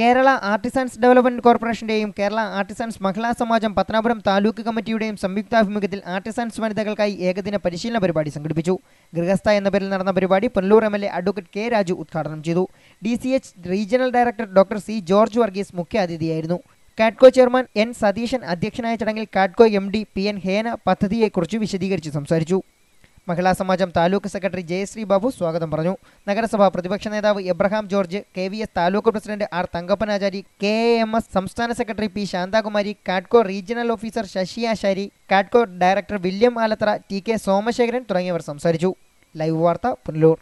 Kerala artisans development കോർപ്പറേഷന്റെയും Kerala artisans Mahila Samajam Pathanapuram taluk കമ്മിറ്റിയുടെയും സംയുക്താഭിമുഖ്യത്തിൽ ആർട്ടിസൻസ് വനിതകൾക്കായി ഏകദിന പരിശീലന പരിപാടി സംഘടിപ്പിച്ചു ഗൃഹസ്ഥ എന്ന പേരിൽ നടന്ന പരിപാടി Ponnalur M L A advocate K Raju ഉദ്ഘാടനം ചെയ്തു D C H regional director doctor C George Varghese മുഖ്യാതിഥിയായിരുന്നു കാഡ്കോ ചെയർമാൻ എൻ സതീശൻ അധ്യക്ഷനായ ചടങ്ങിൽ KADCO M D P N Hena പദ്ധതിയെക്കുറിച്ച് വിശദീകരിച്ച് സംസാരിച്ചു മഹിളാ സമാജം താലൂക്ക് സെക്രട്ടറി ജയശ്രീ ബാബു സ്വാഗതം പറഞ്ഞു നഗരസഭാ പ്രതിപക്ഷ നേതാവ് Abraham George K V S taluk president R Thankappanachari K A M S സംസ്ഥാന secretary P Santhakumari KADCO regional officer Sasi Asari KADCO director William Alathra T K Somasekharan തുടങ്ങിയവർ സംസാരിച്ചു ലൈവ് വാർത്ത പുനലൂർ